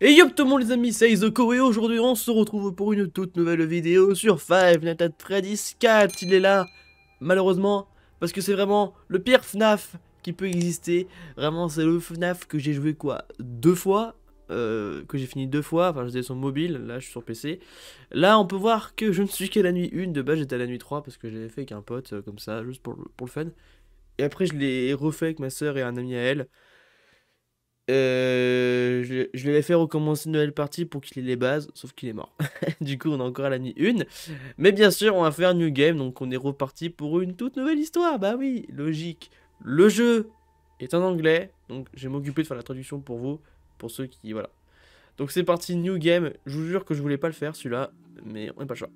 Et yop tout le monde les amis, c'est Izoko et aujourd'hui on se retrouve pour une toute nouvelle vidéo sur Five Nights at Freddy's 4 Il est là, malheureusement, parce que c'est vraiment le pire FNAF qui peut exister Vraiment c'est le FNAF que j'ai joué quoi, deux fois euh, que j'ai fini deux fois, enfin j'étais sur mobile, là je suis sur PC. Là on peut voir que je ne suis qu'à la nuit 1, de base j'étais à la nuit 3 parce que j'avais fait avec un pote euh, comme ça, juste pour, pour le fun. Et après je l'ai refait avec ma soeur et un ami à elle. Euh, je, je l'avais fait recommencer une nouvelle partie pour qu'il ait les bases, sauf qu'il est mort. du coup, on est encore à la nuit 1. Mais bien sûr, on va faire New Game, donc on est reparti pour une toute nouvelle histoire. Bah oui, logique. Le jeu est en anglais, donc je vais m'occuper de faire la traduction pour vous, pour ceux qui... Voilà. Donc c'est parti, New Game. Je vous jure que je voulais pas le faire, celui-là, mais on n'a pas le choix.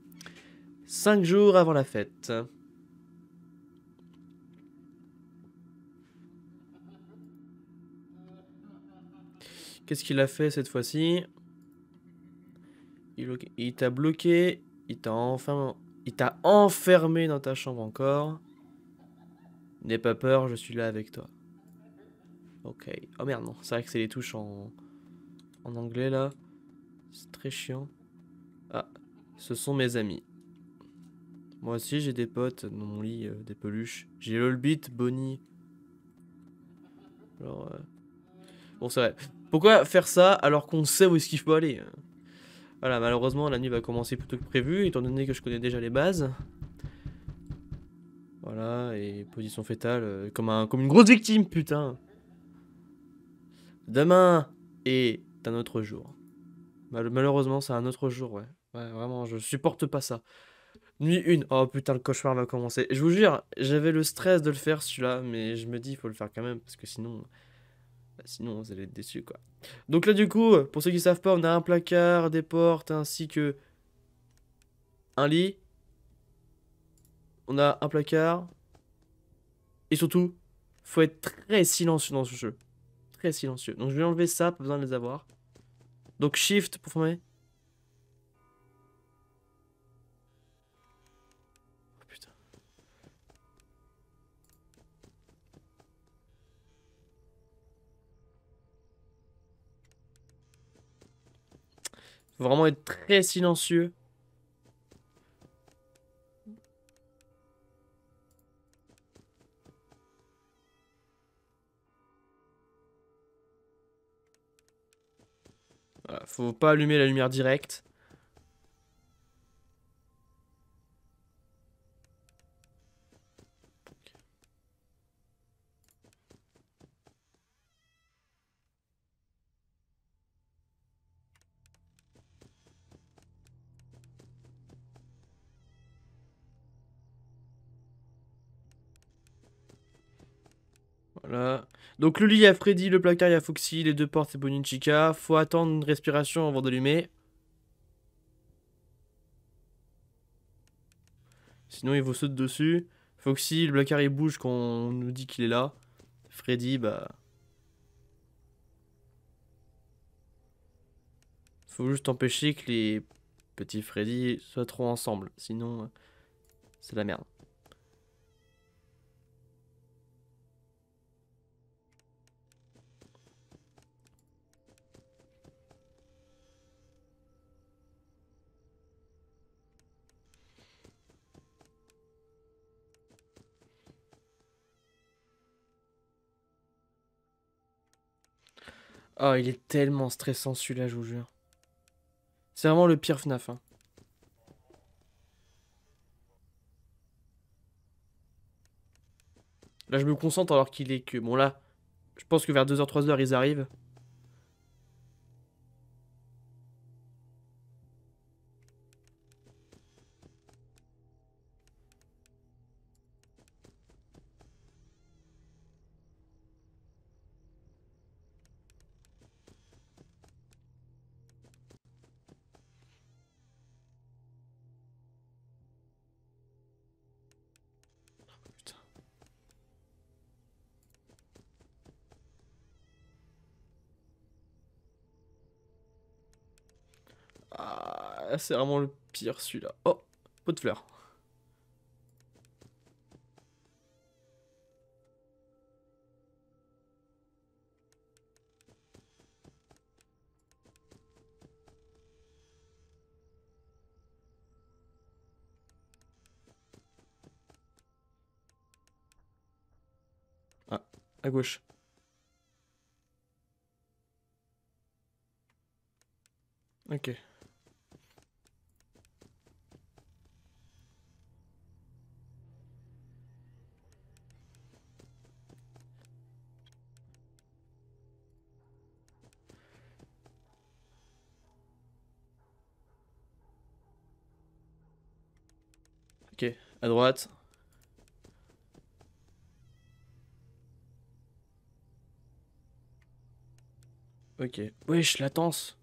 5 jours avant la fête. Qu'est-ce qu'il a fait cette fois-ci Il, t'a bloqué, il t'a enfermé, il t'a enfermé dans ta chambre encore. N'aie pas peur, je suis là avec toi. Ok. Oh merde, non. C'est vrai que c'est les touches en, en anglais, là. C'est très chiant. Ah, ce sont mes amis. Moi aussi, j'ai des potes dans mon lit, euh, des peluches. J'ai Lolbit, Bonnie. Alors, euh, Bon, c'est vrai. Pourquoi faire ça alors qu'on sait où est-ce qu'il faut aller Voilà, malheureusement, la nuit va commencer plutôt que prévu, étant donné que je connais déjà les bases. Voilà, et position fétale, euh, comme, un, comme une grosse victime, putain. Demain est un autre jour. malheureusement, c'est un autre jour, ouais. Ouais, vraiment, je supporte pas ça. Nuit 1. Oh putain, le cauchemar va commencer. Je vous jure, j'avais le stress de le faire celui-là, mais je me dis, il faut le faire quand même, parce que sinon, bah, sinon, vous allez être déçus, quoi. Donc là, du coup, pour ceux qui savent pas, on a un placard, des portes, ainsi que un lit. On a un placard. Et surtout, faut être très silencieux dans ce jeu. Très silencieux. Donc je vais enlever ça, pas besoin de les avoir. Donc shift pour former. vraiment être très silencieux. faut pas allumer la lumière directe. Donc le lit, il y a Freddy, le placard, il y a Foxy, les deux portes, c'est Boninchika, Chica. Faut attendre une respiration avant d'allumer. Sinon, il vous saute dessus. Foxy, le placard, il bouge quand on nous dit qu'il est là. Freddy, bah... Faut juste empêcher que les petits Freddy soient trop ensemble. Sinon, euh, c'est la merde. Oh, il est tellement stressant celui-là, je vous jure. C'est vraiment le pire FNAF. Hein. Là, je me concentre alors qu'il est que... Bon, là, je pense que vers 2h, 3h, ils arrivent. Ah, c'est vraiment le pire celui-là. Oh, pot de fleurs. Ah, à gauche. Ok. Ok, à droite. Ok. Wesh, latence.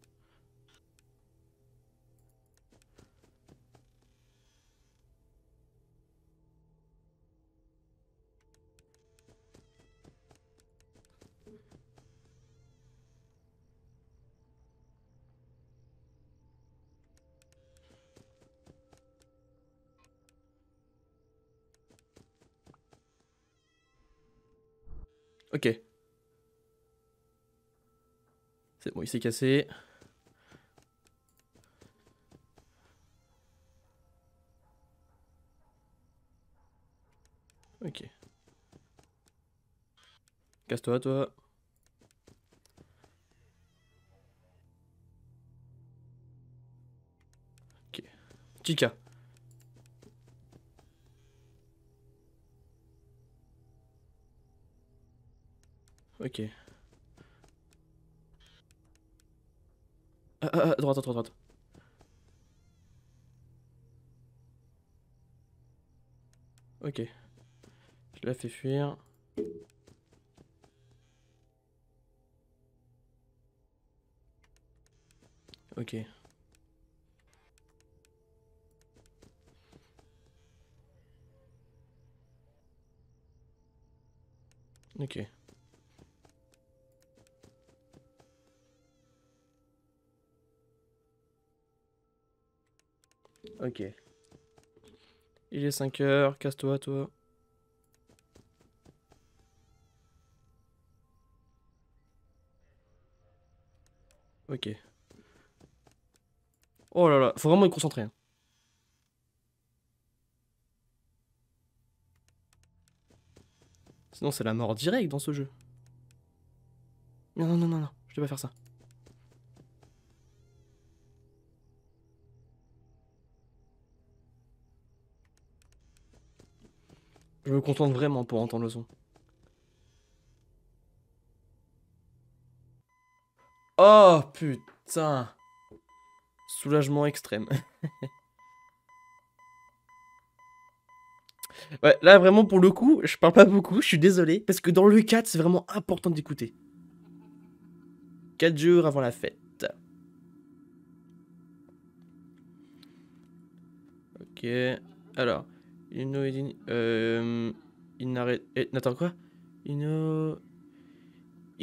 Ok. C'est bon, il s'est cassé. Ok. Casse-toi, toi. Ok. Chica. ok. Euh, euh, euh, droite, droite, droite. Ok. Je la fais fuir. Ok. Ok. Ok. Il est 5 heures, casse-toi, toi. Ok. Oh là là, faut vraiment y concentrer. Hein. Sinon c'est la mort directe dans ce jeu. Non, non, non, non, non, je vais pas faire ça. Je me contente vraiment pour entendre le son. Oh putain Soulagement extrême. ouais, là vraiment pour le coup, je parle pas beaucoup, je suis désolé, parce que dans le 4, c'est vraiment important d'écouter. 4 jours avant la fête. Ok, alors... Euh. Il n'arrête. Eh, Attends, quoi Il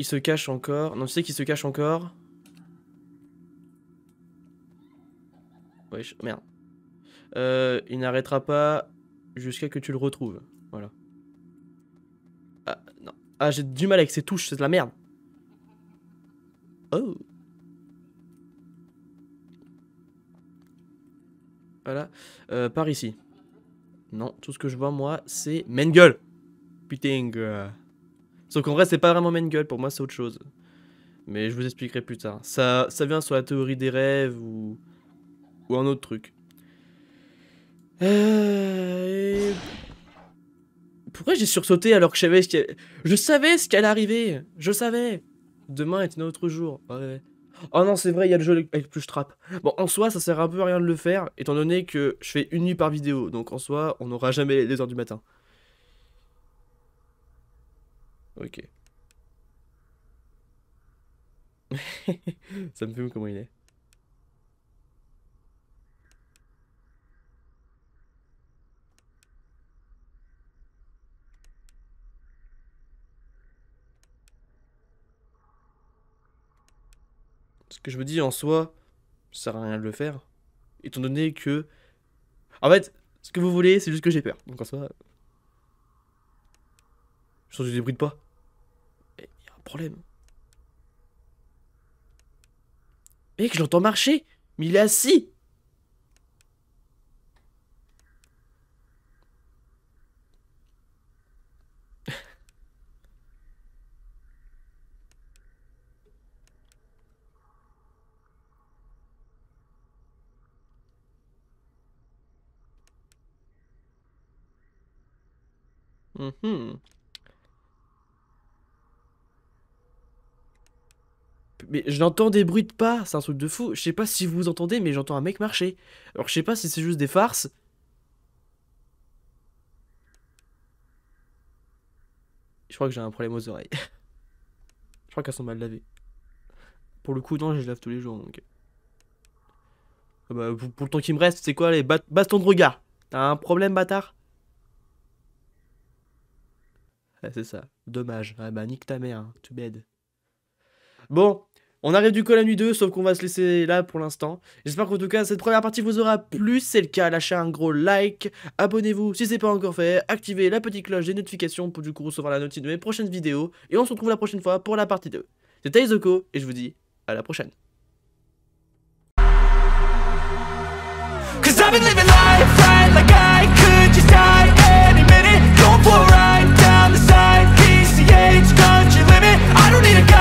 se cache encore. Non, tu sais qu'il se cache encore. Wesh, merde. Euh, il n'arrêtera pas jusqu'à ce que tu le retrouves. Voilà. Ah, non. Ah, j'ai du mal avec ces touches, c'est de la merde. Oh. Voilà. Euh, par ici. Non, tout ce que je vois, moi, c'est Mengel. Putain. Euh. Sauf qu'en vrai, c'est pas vraiment Mengel, pour moi, c'est autre chose. Mais je vous expliquerai plus tard. Ça, ça vient sur la théorie des rêves ou, ou un autre truc. Euh, pourquoi j'ai sursauté alors que je savais ce qui allait... Je savais ce qu'elle arrivait Je savais Demain est un autre jour. Ouais. Oh non, c'est vrai, il y a le jeu avec plus trap. Bon, en soi, ça sert un peu à rien de le faire, étant donné que je fais une nuit par vidéo, donc en soi, on n'aura jamais les heures du matin. Ok. ça me fume comment il est. Ce que je me dis en soi, ça sert à rien de le faire. Étant donné que. En fait, ce que vous voulez, c'est juste que j'ai peur. Donc en soi. Je sens que je pas. Il y a un problème. Mec, je l'entends marcher, mais il est assis. Mhm. Mais je Mais j'entends des bruits de pas, c'est un truc de fou. Je sais pas si vous entendez, mais j'entends un mec marcher. Alors je sais pas si c'est juste des farces. Je crois que j'ai un problème aux oreilles. je crois qu'elles sont mal lavées. Pour le coup, non, je les lave tous les jours, donc... Ah bah, pour, le temps qui me reste, c'est quoi les bastons de regard T'as un problème, bâtard c'est ça. Dommage. Ah bah nique ta mère, hein. Too tu bed. Bon, on arrive du coup à la nuit 2, sauf qu'on va se laisser là pour l'instant. J'espère qu'en tout cas cette première partie vous aura plu. Si c'est le cas, lâchez un gros like, abonnez-vous si c'est pas encore fait, activez la petite cloche des notifications pour du coup recevoir la notice de mes prochaines vidéos. Et on se retrouve la prochaine fois pour la partie 2. C'était Izoko et je vous dis à la prochaine. need a